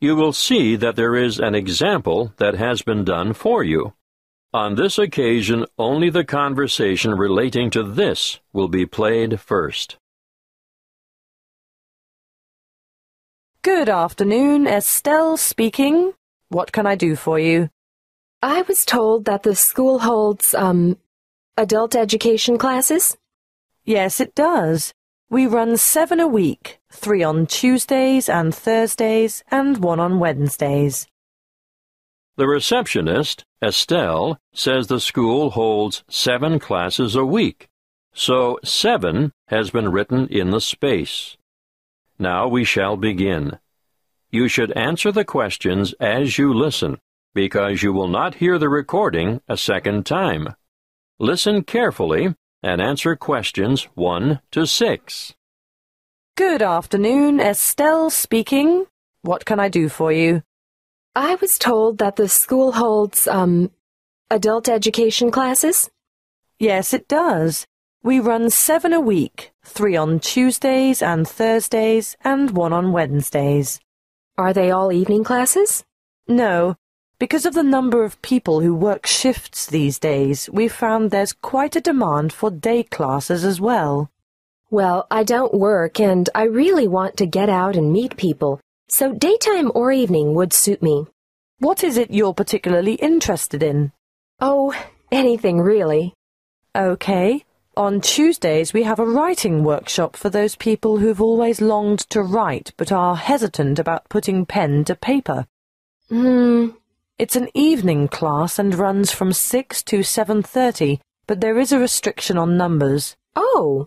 you will see that there is an example that has been done for you. On this occasion, only the conversation relating to this will be played first. Good afternoon, Estelle speaking. What can I do for you? I was told that the school holds, um, adult education classes. Yes, it does. We run seven a week, three on Tuesdays and Thursdays, and one on Wednesdays. The receptionist, Estelle, says the school holds seven classes a week, so seven has been written in the space. Now we shall begin. You should answer the questions as you listen, because you will not hear the recording a second time. Listen carefully and answer questions 1 to 6. Good afternoon, Estelle speaking. What can I do for you? I was told that the school holds, um, adult education classes? Yes, it does. We run seven a week, three on Tuesdays and Thursdays, and one on Wednesdays. Are they all evening classes? No, because of the number of people who work shifts these days, we found there's quite a demand for day classes as well. Well, I don't work, and I really want to get out and meet people, so daytime or evening would suit me. What is it you're particularly interested in? Oh, anything really. Okay. On Tuesdays, we have a writing workshop for those people who've always longed to write but are hesitant about putting pen to paper. Hmm, it's an evening class and runs from 6 to 7.30, but there is a restriction on numbers. Oh!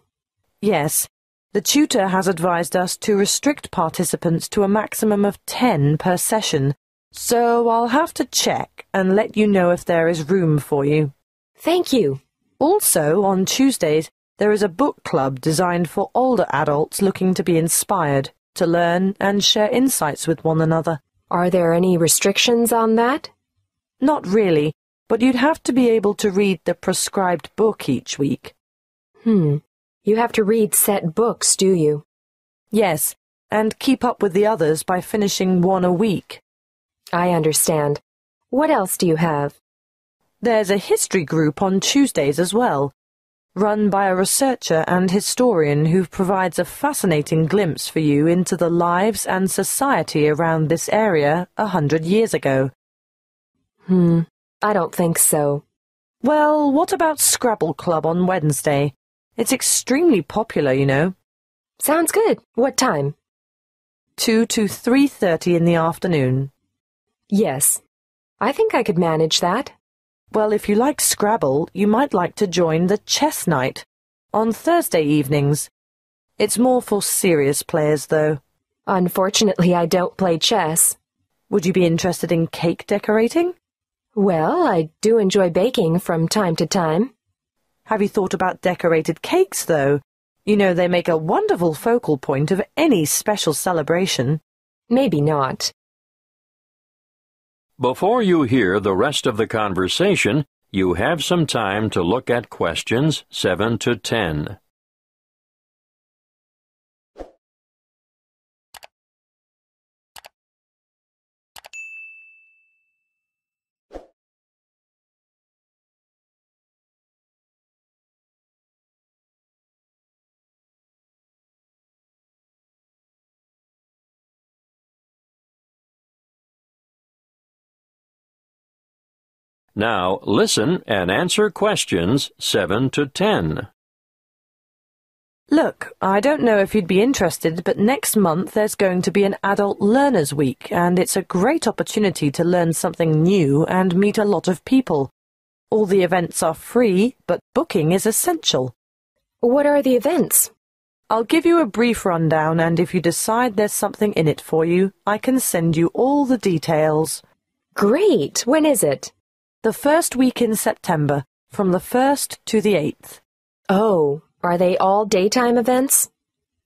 Yes. The tutor has advised us to restrict participants to a maximum of 10 per session, so I'll have to check and let you know if there is room for you. Thank you. Also, on Tuesdays, there is a book club designed for older adults looking to be inspired, to learn and share insights with one another. Are there any restrictions on that? Not really, but you'd have to be able to read the prescribed book each week. Hmm. You have to read set books, do you? Yes, and keep up with the others by finishing one a week. I understand. What else do you have? There's a history group on Tuesdays as well run by a researcher and historian who provides a fascinating glimpse for you into the lives and society around this area a hundred years ago. Hmm, I don't think so. Well, what about Scrabble Club on Wednesday? It's extremely popular, you know. Sounds good. What time? 2 to 3.30 in the afternoon. Yes. I think I could manage that. Well, if you like Scrabble, you might like to join the Chess Night on Thursday evenings. It's more for serious players, though. Unfortunately, I don't play chess. Would you be interested in cake decorating? Well, I do enjoy baking from time to time. Have you thought about decorated cakes, though? You know, they make a wonderful focal point of any special celebration. Maybe not. Before you hear the rest of the conversation, you have some time to look at questions 7 to 10. Now listen and answer questions 7 to 10. Look, I don't know if you'd be interested, but next month there's going to be an Adult Learners Week, and it's a great opportunity to learn something new and meet a lot of people. All the events are free, but booking is essential. What are the events? I'll give you a brief rundown, and if you decide there's something in it for you, I can send you all the details. Great! When is it? The first week in September, from the 1st to the 8th. Oh, are they all daytime events?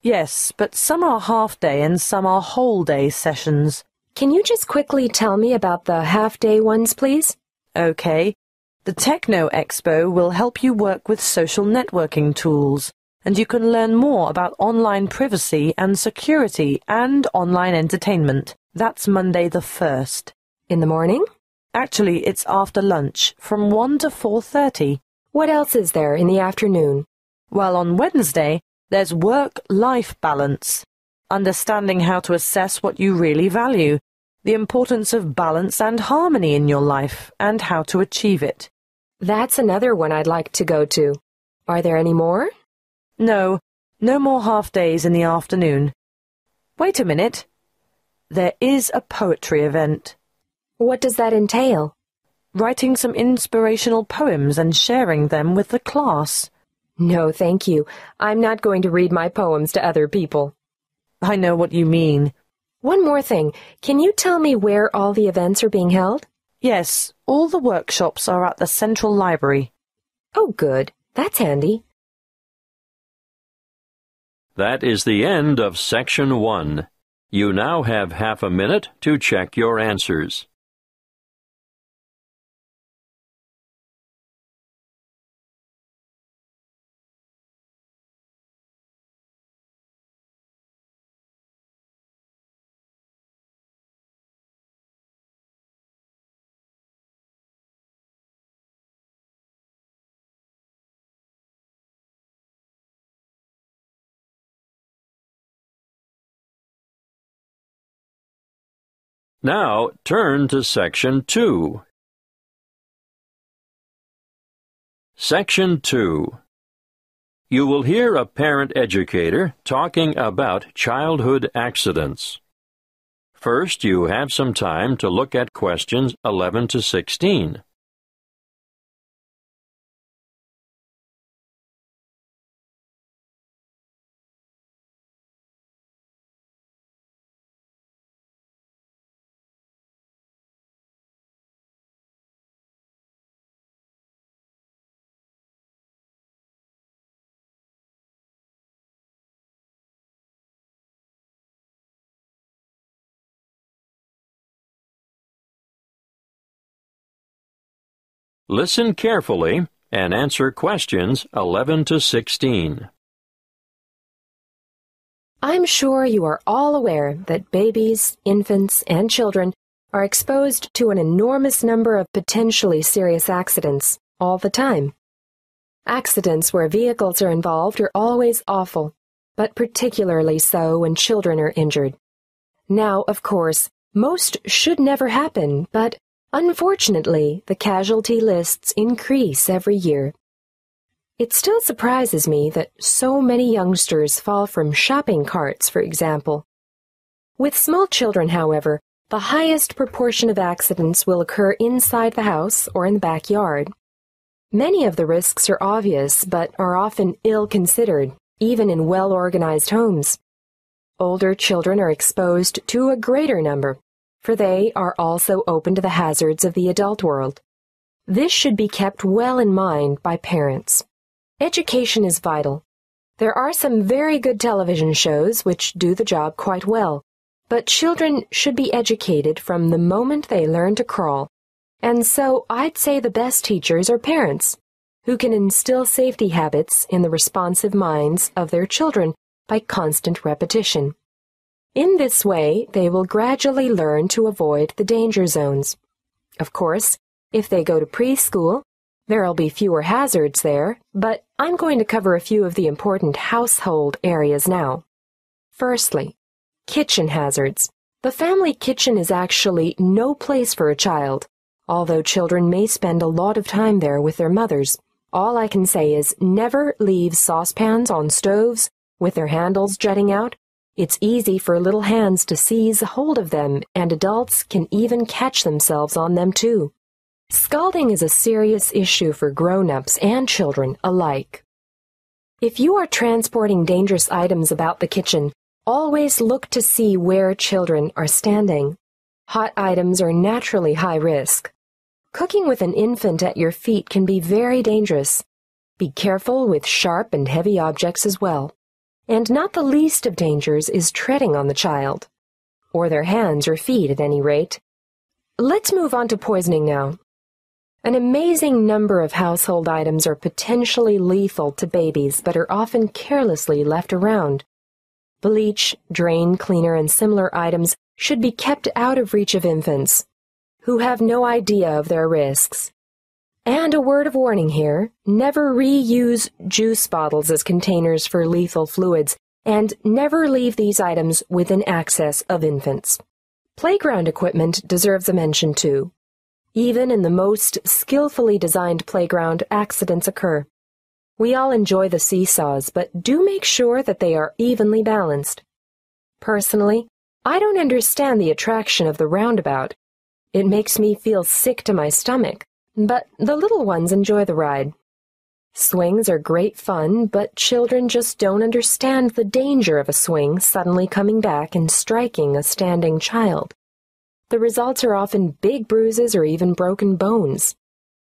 Yes, but some are half day and some are whole day sessions. Can you just quickly tell me about the half day ones, please? Okay. The Techno Expo will help you work with social networking tools, and you can learn more about online privacy and security and online entertainment. That's Monday the 1st. In the morning? Actually, it's after lunch, from 1 to 4.30. What else is there in the afternoon? Well, on Wednesday, there's work-life balance. Understanding how to assess what you really value, the importance of balance and harmony in your life, and how to achieve it. That's another one I'd like to go to. Are there any more? No, no more half-days in the afternoon. Wait a minute. There is a poetry event. What does that entail? Writing some inspirational poems and sharing them with the class. No, thank you. I'm not going to read my poems to other people. I know what you mean. One more thing. Can you tell me where all the events are being held? Yes, all the workshops are at the Central Library. Oh, good. That's handy. That is the end of Section 1. You now have half a minute to check your answers. Now turn to Section 2. Section 2 You will hear a parent educator talking about childhood accidents. First, you have some time to look at questions 11 to 16. Listen carefully and answer questions 11 to 16. I'm sure you are all aware that babies, infants, and children are exposed to an enormous number of potentially serious accidents all the time. Accidents where vehicles are involved are always awful, but particularly so when children are injured. Now, of course, most should never happen, but Unfortunately, the casualty lists increase every year. It still surprises me that so many youngsters fall from shopping carts, for example. With small children, however, the highest proportion of accidents will occur inside the house or in the backyard. Many of the risks are obvious but are often ill considered, even in well organized homes. Older children are exposed to a greater number, for they are also open to the hazards of the adult world. This should be kept well in mind by parents. Education is vital. There are some very good television shows which do the job quite well, but children should be educated from the moment they learn to crawl. And so I'd say the best teachers are parents, who can instill safety habits in the responsive minds of their children by constant repetition. In this way, they will gradually learn to avoid the danger zones. Of course, if they go to preschool, there'll be fewer hazards there, but I'm going to cover a few of the important household areas now. Firstly, kitchen hazards. The family kitchen is actually no place for a child, although children may spend a lot of time there with their mothers. All I can say is never leave saucepans on stoves with their handles jutting out it's easy for little hands to seize hold of them, and adults can even catch themselves on them too. Scalding is a serious issue for grown-ups and children alike. If you are transporting dangerous items about the kitchen, always look to see where children are standing. Hot items are naturally high risk. Cooking with an infant at your feet can be very dangerous. Be careful with sharp and heavy objects as well. And not the least of dangers is treading on the child, or their hands or feet at any rate. Let's move on to poisoning now. An amazing number of household items are potentially lethal to babies but are often carelessly left around. Bleach, drain cleaner, and similar items should be kept out of reach of infants, who have no idea of their risks. And a word of warning here never reuse juice bottles as containers for lethal fluids, and never leave these items within access of infants. Playground equipment deserves a mention too. Even in the most skillfully designed playground, accidents occur. We all enjoy the seesaws, but do make sure that they are evenly balanced. Personally, I don't understand the attraction of the roundabout. It makes me feel sick to my stomach. But the little ones enjoy the ride. Swings are great fun, but children just don't understand the danger of a swing suddenly coming back and striking a standing child. The results are often big bruises or even broken bones.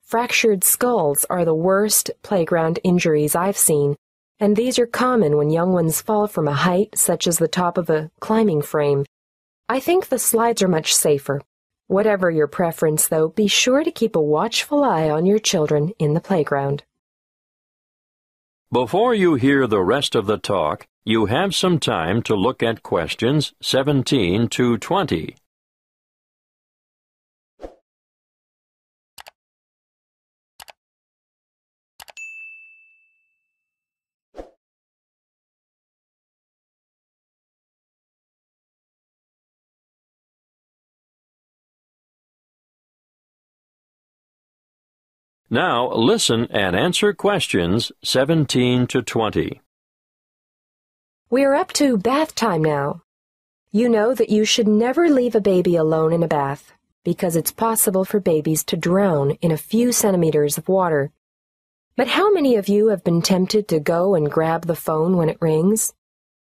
Fractured skulls are the worst playground injuries I've seen, and these are common when young ones fall from a height such as the top of a climbing frame. I think the slides are much safer, Whatever your preference, though, be sure to keep a watchful eye on your children in the playground. Before you hear the rest of the talk, you have some time to look at questions 17 to 20. Now listen and answer questions 17 to 20. We're up to bath time now. You know that you should never leave a baby alone in a bath because it's possible for babies to drown in a few centimeters of water. But how many of you have been tempted to go and grab the phone when it rings?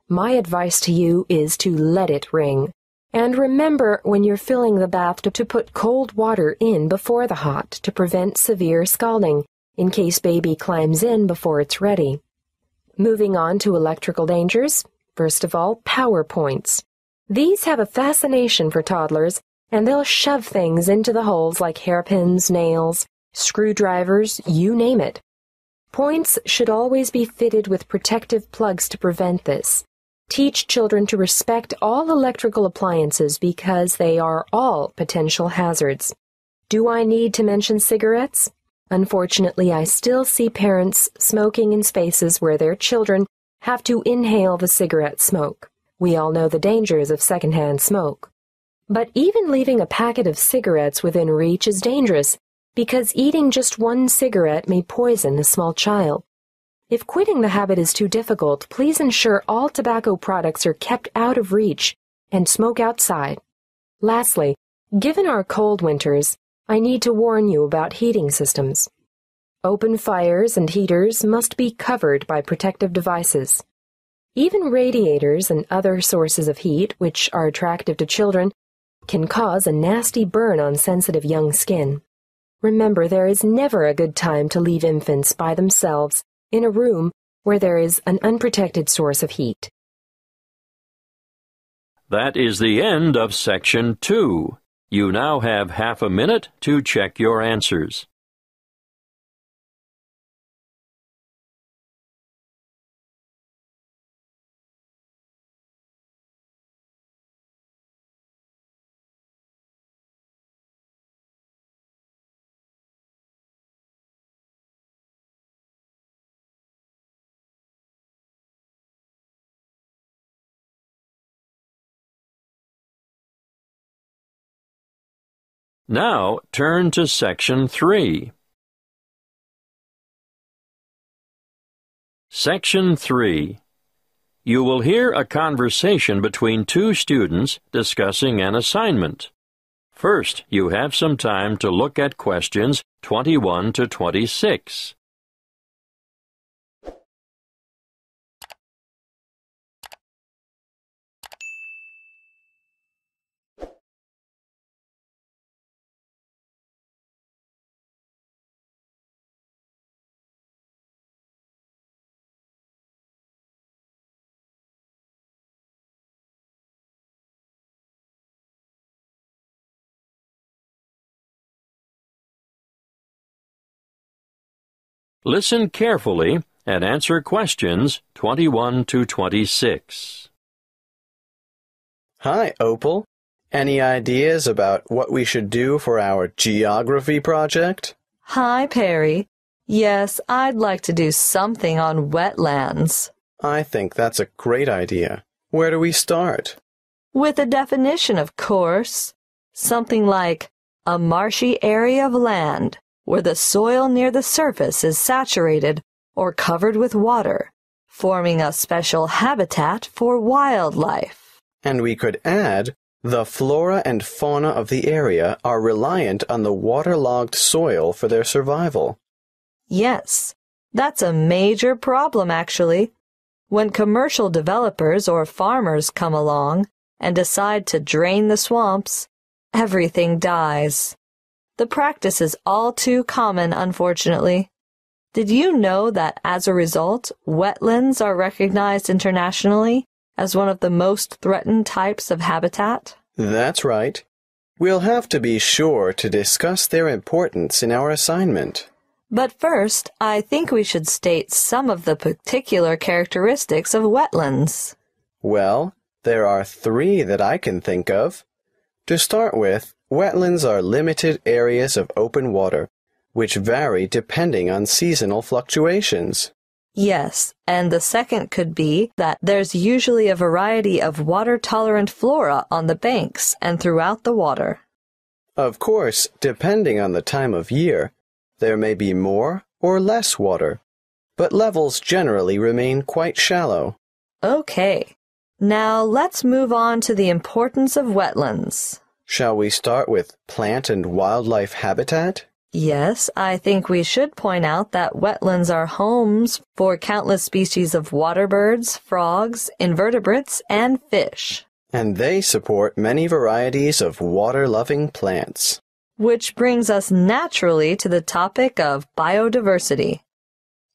My advice to you is to let it ring. And remember when you're filling the bath to, to put cold water in before the hot to prevent severe scalding, in case baby climbs in before it's ready. Moving on to electrical dangers, first of all, power points. These have a fascination for toddlers, and they'll shove things into the holes like hairpins, nails, screwdrivers, you name it. Points should always be fitted with protective plugs to prevent this. Teach children to respect all electrical appliances because they are all potential hazards. Do I need to mention cigarettes? Unfortunately, I still see parents smoking in spaces where their children have to inhale the cigarette smoke. We all know the dangers of secondhand smoke. But even leaving a packet of cigarettes within reach is dangerous because eating just one cigarette may poison a small child. If quitting the habit is too difficult, please ensure all tobacco products are kept out of reach and smoke outside. Lastly, given our cold winters, I need to warn you about heating systems. Open fires and heaters must be covered by protective devices. Even radiators and other sources of heat, which are attractive to children, can cause a nasty burn on sensitive young skin. Remember, there is never a good time to leave infants by themselves in a room where there is an unprotected source of heat. That is the end of section two. You now have half a minute to check your answers. Now turn to Section 3. Section 3. You will hear a conversation between two students discussing an assignment. First, you have some time to look at questions 21 to 26. Listen carefully and answer questions 21 to 26. Hi, Opal. Any ideas about what we should do for our geography project? Hi, Perry. Yes, I'd like to do something on wetlands. I think that's a great idea. Where do we start? With a definition, of course. Something like a marshy area of land where the soil near the surface is saturated or covered with water, forming a special habitat for wildlife. And we could add, the flora and fauna of the area are reliant on the waterlogged soil for their survival. Yes, that's a major problem, actually. When commercial developers or farmers come along and decide to drain the swamps, everything dies. The practice is all too common, unfortunately. Did you know that as a result, wetlands are recognized internationally as one of the most threatened types of habitat? That's right. We'll have to be sure to discuss their importance in our assignment. But first, I think we should state some of the particular characteristics of wetlands. Well, there are three that I can think of. To start with, Wetlands are limited areas of open water, which vary depending on seasonal fluctuations. Yes, and the second could be that there's usually a variety of water tolerant flora on the banks and throughout the water. Of course, depending on the time of year, there may be more or less water, but levels generally remain quite shallow. Okay, now let's move on to the importance of wetlands. Shall we start with plant and wildlife habitat? Yes, I think we should point out that wetlands are homes for countless species of water birds, frogs, invertebrates, and fish. And they support many varieties of water loving plants. Which brings us naturally to the topic of biodiversity.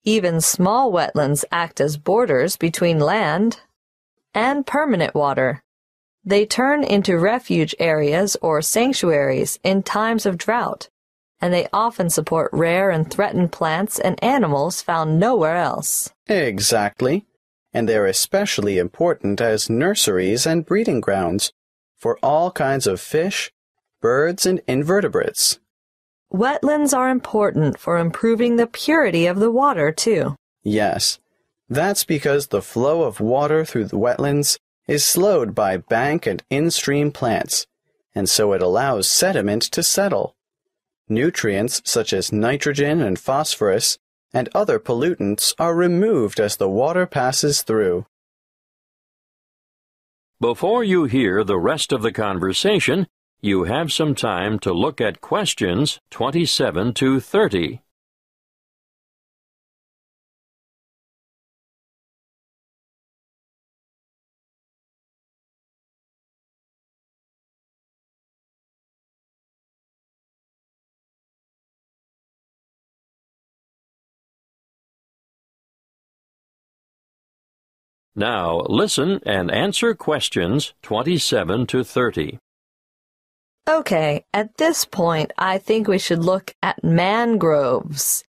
Even small wetlands act as borders between land and permanent water. They turn into refuge areas or sanctuaries in times of drought, and they often support rare and threatened plants and animals found nowhere else. Exactly. And they're especially important as nurseries and breeding grounds for all kinds of fish, birds, and invertebrates. Wetlands are important for improving the purity of the water, too. Yes. That's because the flow of water through the wetlands is slowed by bank and in-stream plants, and so it allows sediment to settle. Nutrients such as nitrogen and phosphorus and other pollutants are removed as the water passes through. Before you hear the rest of the conversation, you have some time to look at questions 27 to 30. Now listen and answer questions 27 to 30. Okay, at this point, I think we should look at mangroves.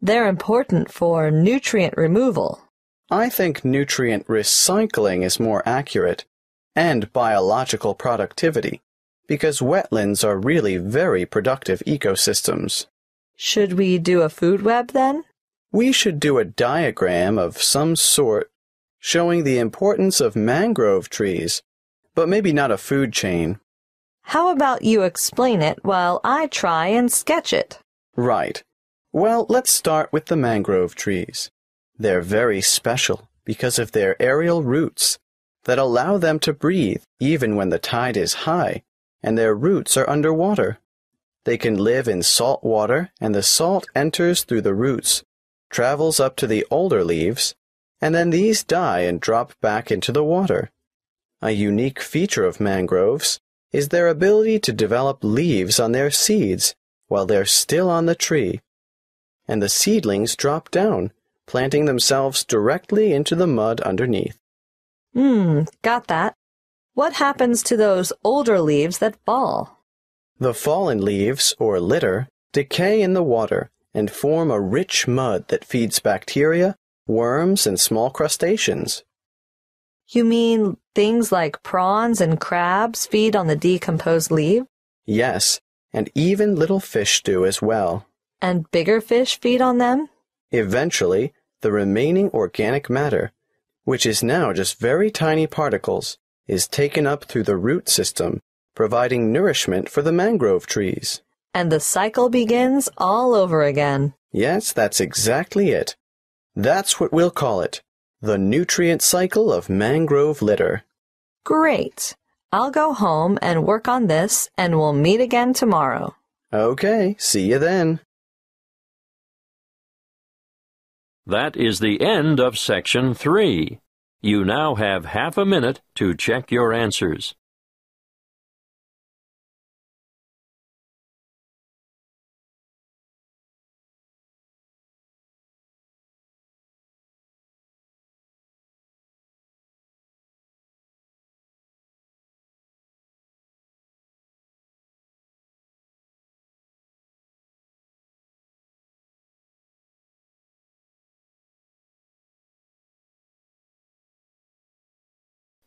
They're important for nutrient removal. I think nutrient recycling is more accurate, and biological productivity, because wetlands are really very productive ecosystems. Should we do a food web then? We should do a diagram of some sort showing the importance of mangrove trees, but maybe not a food chain. How about you explain it while I try and sketch it? Right. Well, let's start with the mangrove trees. They're very special because of their aerial roots that allow them to breathe even when the tide is high and their roots are underwater. They can live in salt water and the salt enters through the roots, travels up to the older leaves, and then these die and drop back into the water. A unique feature of mangroves is their ability to develop leaves on their seeds while they're still on the tree, and the seedlings drop down, planting themselves directly into the mud underneath. Hmm, got that. What happens to those older leaves that fall? The fallen leaves, or litter, decay in the water and form a rich mud that feeds bacteria worms and small crustaceans. You mean things like prawns and crabs feed on the decomposed leaf? Yes, and even little fish do as well. And bigger fish feed on them? Eventually, the remaining organic matter, which is now just very tiny particles, is taken up through the root system, providing nourishment for the mangrove trees. And the cycle begins all over again. Yes, that's exactly it. That's what we'll call it. The nutrient cycle of mangrove litter. Great. I'll go home and work on this and we'll meet again tomorrow. Okay, see you then. That is the end of section three. You now have half a minute to check your answers.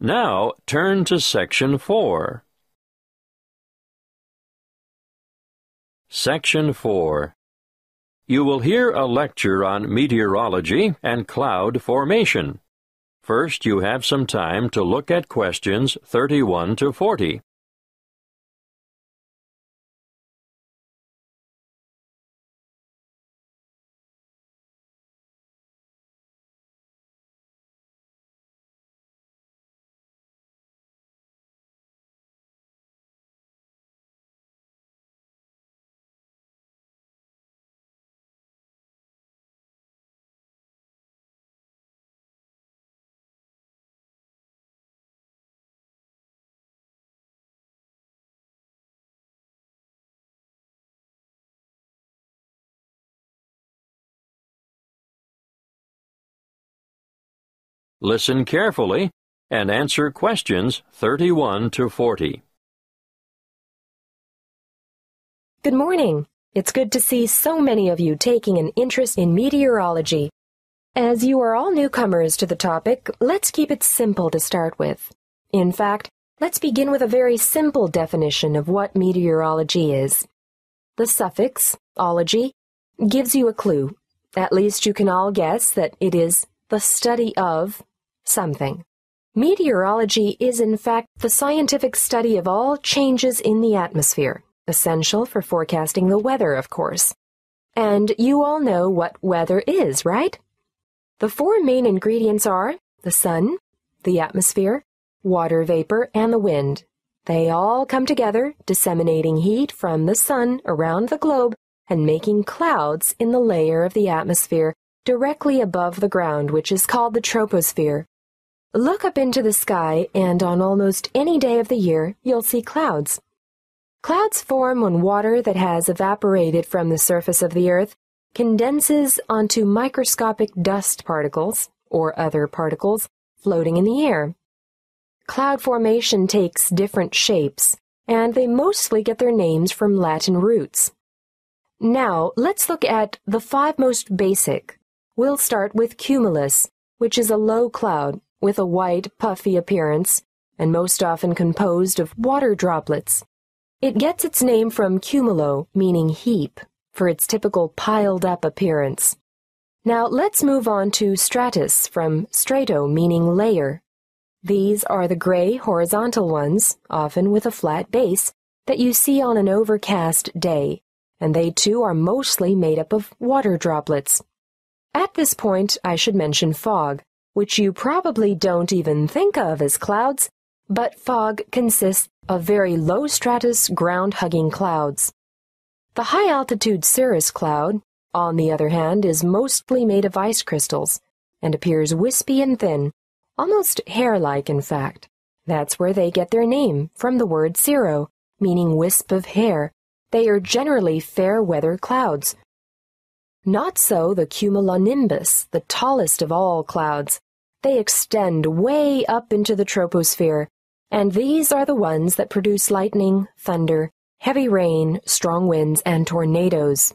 Now turn to Section 4. Section 4 You will hear a lecture on meteorology and cloud formation. First, you have some time to look at questions 31 to 40. Listen carefully and answer questions 31 to 40. Good morning. It's good to see so many of you taking an interest in meteorology. As you are all newcomers to the topic, let's keep it simple to start with. In fact, let's begin with a very simple definition of what meteorology is. The suffix, ology, gives you a clue. At least you can all guess that it is the study of something. Meteorology is, in fact, the scientific study of all changes in the atmosphere, essential for forecasting the weather, of course. And you all know what weather is, right? The four main ingredients are the sun, the atmosphere, water vapor, and the wind. They all come together, disseminating heat from the sun around the globe and making clouds in the layer of the atmosphere directly above the ground, which is called the troposphere. Look up into the sky, and on almost any day of the year, you'll see clouds. Clouds form when water that has evaporated from the surface of the Earth condenses onto microscopic dust particles, or other particles, floating in the air. Cloud formation takes different shapes, and they mostly get their names from Latin roots. Now, let's look at the five most basic. We'll start with cumulus, which is a low cloud with a white, puffy appearance, and most often composed of water droplets. It gets its name from cumulo, meaning heap, for its typical piled up appearance. Now let's move on to stratus from strato, meaning layer. These are the gray horizontal ones, often with a flat base, that you see on an overcast day, and they too are mostly made up of water droplets. At this point, I should mention fog which you probably don't even think of as clouds, but fog consists of very low stratus ground-hugging clouds. The high-altitude cirrus cloud, on the other hand, is mostly made of ice crystals and appears wispy and thin, almost hair-like in fact. That's where they get their name, from the word cirro, meaning wisp of hair. They are generally fair weather clouds. Not so the cumulonimbus, the tallest of all clouds. They extend way up into the troposphere, and these are the ones that produce lightning, thunder, heavy rain, strong winds, and tornadoes.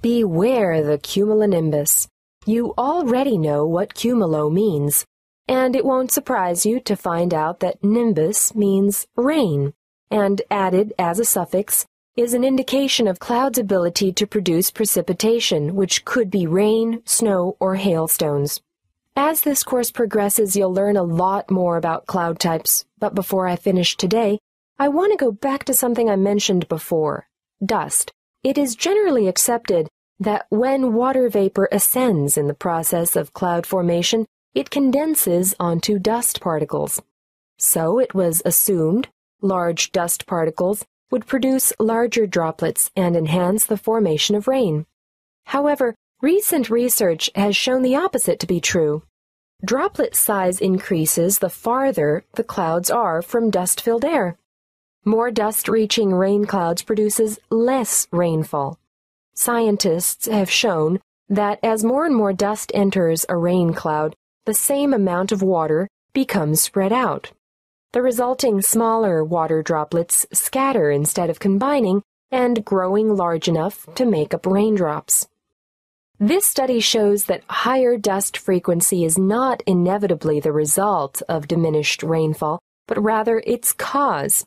Beware the cumulonimbus. You already know what cumulo means, and it won't surprise you to find out that nimbus means rain, and added as a suffix is an indication of cloud's ability to produce precipitation, which could be rain, snow, or hailstones. As this course progresses, you'll learn a lot more about cloud types, but before I finish today, I want to go back to something I mentioned before, dust. It is generally accepted that when water vapor ascends in the process of cloud formation, it condenses onto dust particles. So it was assumed large dust particles would produce larger droplets and enhance the formation of rain. However, Recent research has shown the opposite to be true. Droplet size increases the farther the clouds are from dust-filled air. More dust reaching rain clouds produces less rainfall. Scientists have shown that as more and more dust enters a rain cloud, the same amount of water becomes spread out. The resulting smaller water droplets scatter instead of combining and growing large enough to make up raindrops. This study shows that higher dust frequency is not inevitably the result of diminished rainfall, but rather its cause.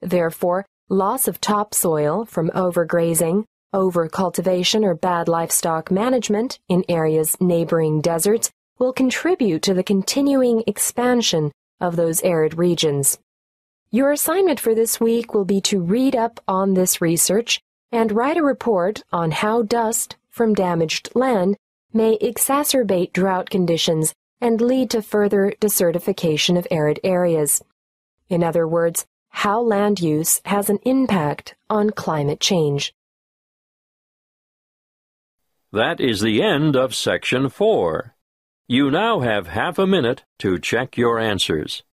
Therefore, loss of topsoil from overgrazing, overcultivation, or bad livestock management in areas neighboring deserts will contribute to the continuing expansion of those arid regions. Your assignment for this week will be to read up on this research and write a report on how dust from damaged land may exacerbate drought conditions and lead to further desertification of arid areas. In other words, how land use has an impact on climate change. That is the end of Section 4. You now have half a minute to check your answers.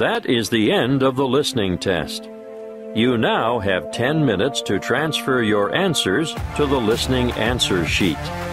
That is the end of the listening test. You now have 10 minutes to transfer your answers to the listening answer sheet.